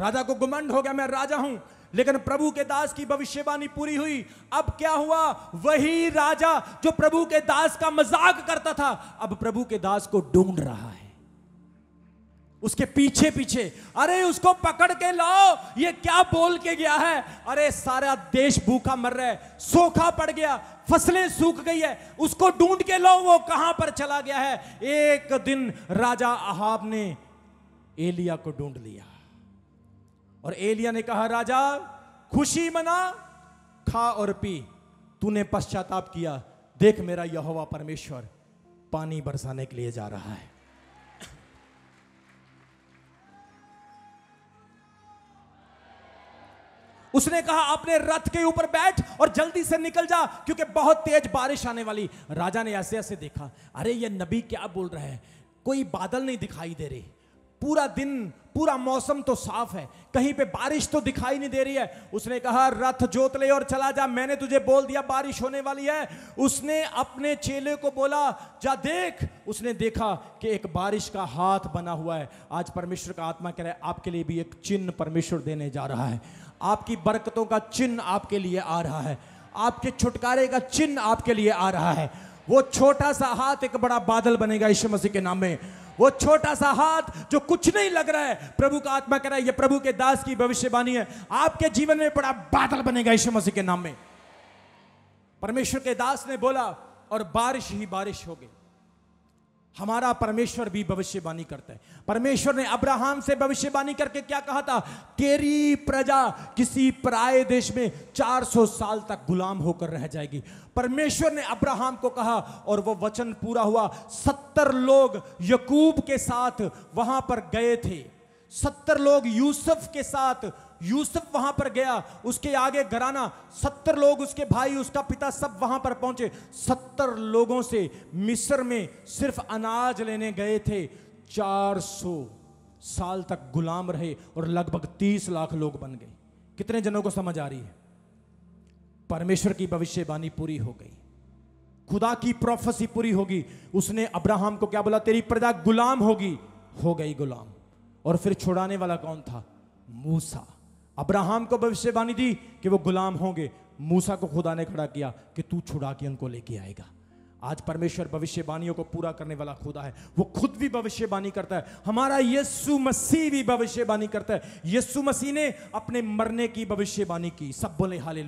राजा को गुमंड हो गया मैं राजा हूं लेकिन प्रभु के दास की भविष्यवाणी पूरी हुई अब क्या हुआ वही राजा जो प्रभु के दास का मजाक करता था अब प्रभु के दास को ढूंढ रहा है उसके पीछे पीछे अरे उसको पकड़ के लाओ ये क्या बोल के गया है अरे सारा देश भूखा मर रहा है सोखा पड़ गया फसलें सूख गई है उसको ढूंढ के लाओ वो कहां पर चला गया है एक दिन राजा अहाब ने एलिया को ढूंढ लिया और एलिया ने कहा राजा खुशी मना खा और पी तूने पश्चाताप किया देख मेरा यहोवा परमेश्वर पानी बरसाने के लिए जा रहा है उसने कहा अपने रथ के ऊपर बैठ और जल्दी से निकल जा क्योंकि बहुत तेज बारिश आने वाली राजा ने ऐसे ऐसे देखा अरे ये नबी क्या बोल रहा है कोई बादल नहीं दिखाई दे रही पूरा दिन पूरा मौसम तो साफ है कहीं पे बारिश तो दिखाई नहीं दे रही है उसने कहा रथ जोत ले और चला जा मैंने तुझे बोल दिया बारिश होने वाली है उसने अपने चेले को बोला जा देख उसने देखा कि एक बारिश का हाथ बना हुआ है आज परमेश्वर का आत्मा कह रहा है आपके लिए भी एक चिन्ह परमेश्वर देने जा रहा है आपकी बरकतों का चिन्ह आपके लिए आ रहा है आपके छुटकारे का चिन्ह आपके लिए आ रहा है वो छोटा सा हाथ एक बड़ा बादल बनेगा ईश्वर मसीह के नाम में वो छोटा सा हाथ जो कुछ नहीं लग रहा है प्रभु का आत्मा कह रहा है ये प्रभु के दास की भविष्यवाणी है आपके जीवन में बड़ा बादल बनेगा यीशु मसीह के नाम में परमेश्वर के दास ने बोला और बारिश ही बारिश हो गई हमारा परमेश्वर भी भविष्यवाणी करता है परमेश्वर ने अब्राहम से भविष्यवाणी करके क्या कहा था तेरी प्रजा किसी प्राय देश में 400 साल तक गुलाम होकर रह जाएगी परमेश्वर ने अब्राहम को कहा और वो वचन पूरा हुआ सत्तर लोग यकूब के साथ वहां पर गए थे सत्तर लोग यूसुफ के साथ यूसुफ वहां पर गया उसके आगे घराना सत्तर लोग उसके भाई उसका पिता सब वहां पर पहुंचे सत्तर लोगों से मिस्र में सिर्फ अनाज लेने गए थे चार सौ साल तक गुलाम रहे और लगभग तीस लाख लोग बन गए कितने जनों को समझ आ रही है परमेश्वर की भविष्यवाणी पूरी हो गई खुदा की प्रोफेसी पूरी होगी उसने अब्राहम को क्या बोला तेरी प्रजा गुलाम होगी हो गई गुलाम और फिर छुड़ाने वाला कौन था मूसा अब्राहम को भविष्यवाणी दी कि वो गुलाम होंगे मूसा को खुदा ने खड़ा किया कि तू छुड़ा के उनको लेके आएगा आज परमेश्वर भविष्यवाणियों को पूरा करने वाला खुदा है वो खुद भी भविष्यवाणी करता है हमारा यीशु मसीह भी भविष्यवाणी करता है यीशु मसीह ने अपने मरने की भविष्यवाणी की सब बोले हाले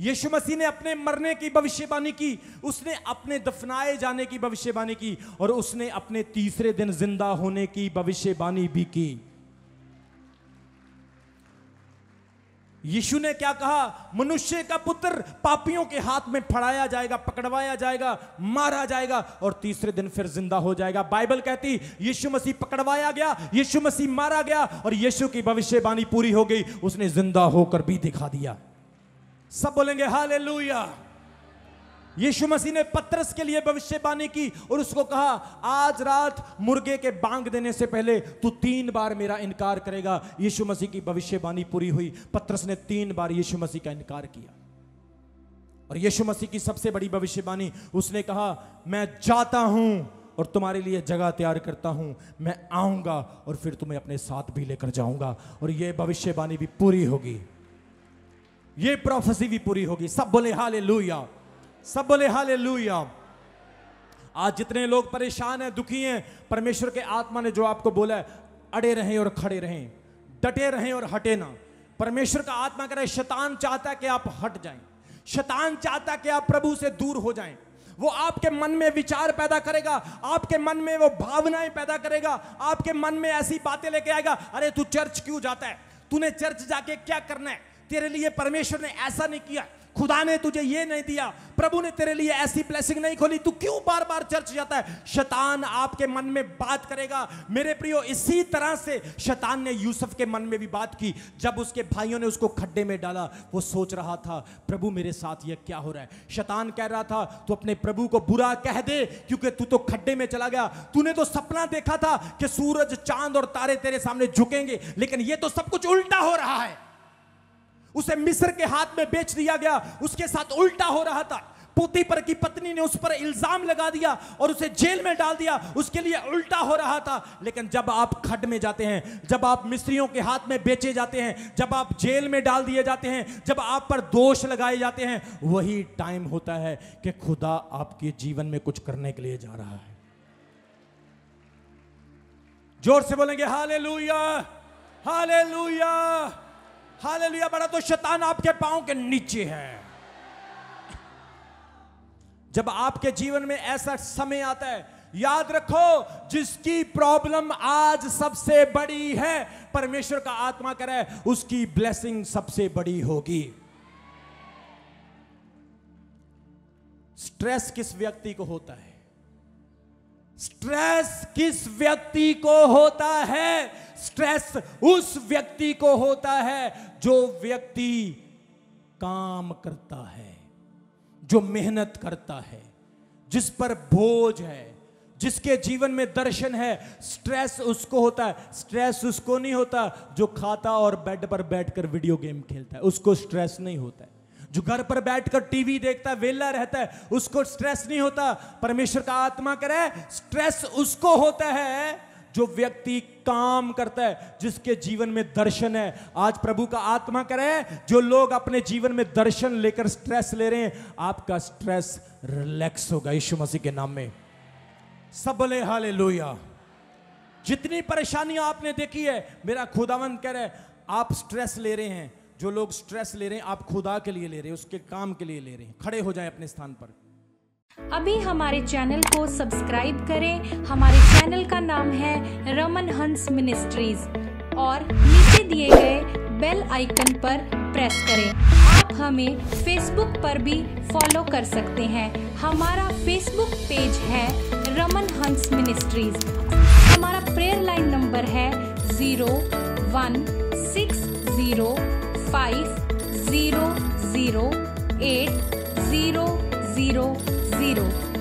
यीशु मसीह ने अपने मरने की भविष्यवाणी की उसने अपने दफनाए जाने की भविष्यवाणी की और उसने अपने तीसरे दिन जिंदा होने की भविष्यवाणी भी की यीशु ने क्या कहा मनुष्य का पुत्र पापियों के हाथ में फड़ाया जाएगा पकड़वाया जाएगा मारा जाएगा और तीसरे दिन फिर जिंदा हो जाएगा बाइबल कहती यीशु मसीह पकड़वाया गया यीशु मसीह मारा गया और यीशु की भविष्यवाणी पूरी हो गई उसने जिंदा होकर भी दिखा दिया सब बोलेंगे हालेलुया लुया यीशु मसीह ने पत्रस के लिए भविष्यवाणी की और उसको कहा आज रात मुर्गे के बांग देने से पहले तू तीन बार मेरा इनकार करेगा यीशु मसीह की भविष्यवाणी पूरी हुई पत्रस ने तीन बार यीशु मसीह का इनकार किया और यीशु मसीह की सबसे बड़ी भविष्यवाणी उसने कहा मैं जाता हूं और तुम्हारे लिए जगह तैयार करता हूं मैं आऊंगा और फिर तुम्हें अपने साथ भी लेकर जाऊंगा और यह भविष्यवाणी भी पूरी होगी ये प्रोफेसी भी पूरी होगी सब बोले हाले लुया सब बोले हाले आज जितने लोग परेशान हैं दुखी हैं परमेश्वर के आत्मा ने जो आपको बोला है अड़े रहें और खड़े रहें डटे रहें और हटे ना परमेश्वर का आत्मा कह रहा है शैतान चाहता है कि आप हट जाएं शैतान चाहता है कि आप प्रभु से दूर हो जाएं वो आपके मन में विचार पैदा करेगा आपके मन में वो भावनाएं पैदा करेगा आपके मन में ऐसी बातें लेके आएगा अरे तू चर्च क्यों जाता है तूने चर्च जाके क्या करना है तेरे लिए परमेश्वर ने ऐसा नहीं किया खुदा ने तुझे ये नहीं दिया प्रभु ने तेरे लिए ऐसी ब्लेसिंग नहीं खोली तू क्यों बार बार चर्च जाता है शैतान आपके मन में बात करेगा मेरे प्रियो इसी तरह से शैतान ने यूसुफ के मन में भी बात की जब उसके भाइयों ने उसको खड्डे में डाला वो सोच रहा था प्रभु मेरे साथ यह क्या हो रहा है शैतान कह रहा था तू अपने प्रभु को बुरा कह दे क्योंकि तू तो खड्डे में चला गया तूने तो सपना देखा था कि सूरज चांद और तारे तेरे सामने झुकेंगे लेकिन यह तो सब कुछ उल्टा हो रहा है उसे मिस्र के हाथ में बेच दिया गया उसके साथ उल्टा हो रहा था पोती पर की पत्नी ने उस पर इल्जाम लगा दिया और उसे जेल में डाल दिया उसके लिए उल्टा हो रहा था लेकिन जब आप खड में जाते हैं जब आप मिस्रियों के हाथ में बेचे जाते हैं जब आप जेल में डाल दिए जाते हैं जब आप पर दोष लगाए जाते हैं वही टाइम होता है कि खुदा आपके जीवन में कुछ करने के लिए जा रहा है जोर से बोलेंगे हाले लुया हाले लुया हाल लिया बड़ा तो शैतान आपके पांव के नीचे है जब आपके जीवन में ऐसा समय आता है याद रखो जिसकी प्रॉब्लम आज सबसे बड़ी है परमेश्वर का आत्मा करे उसकी ब्लेसिंग सबसे बड़ी होगी स्ट्रेस किस व्यक्ति को होता है स्ट्रेस किस व्यक्ति को होता है स्ट्रेस उस व्यक्ति को होता है जो व्यक्ति काम करता है जो मेहनत करता है जिस पर बोझ है जिसके जीवन में दर्शन है स्ट्रेस उसको होता है स्ट्रेस उसको नहीं होता जो खाता और बेड पर बैठकर वीडियो गेम खेलता है उसको स्ट्रेस नहीं होता है जो घर पर बैठकर टीवी देखता है वेला रहता है उसको स्ट्रेस नहीं होता परमेश्वर का आत्मा करे स्ट्रेस उसको होता है जो व्यक्ति काम करता है जिसके जीवन में दर्शन है आज प्रभु का आत्मा करे जो लोग अपने जीवन में दर्शन लेकर स्ट्रेस ले रहे हैं आपका स्ट्रेस रिलैक्स होगा यीशु मसीह के नाम में सबले हाले लोहिया जितनी परेशानियां आपने देखी है मेरा खुदावंत कह रहे आप स्ट्रेस ले रहे हैं जो लोग स्ट्रेस ले रहे हैं आप खुदा के लिए ले रहे हैं उसके काम के लिए ले रहे हैं खड़े हो जाए अपने स्थान पर अभी हमारे चैनल को सब्सक्राइब करें हमारे चैनल का नाम है रमन हंस मिनिस्ट्रीज और नीचे दिए गए बेल आइकन पर प्रेस करें आप हमें फेसबुक पर भी फॉलो कर सकते हैं हमारा फेसबुक पेज है रमन हंस मिनिस्ट्रीज हमारा प्रेयर लाइन नंबर है zero one six zero five zero zero eight zero zero Ciro.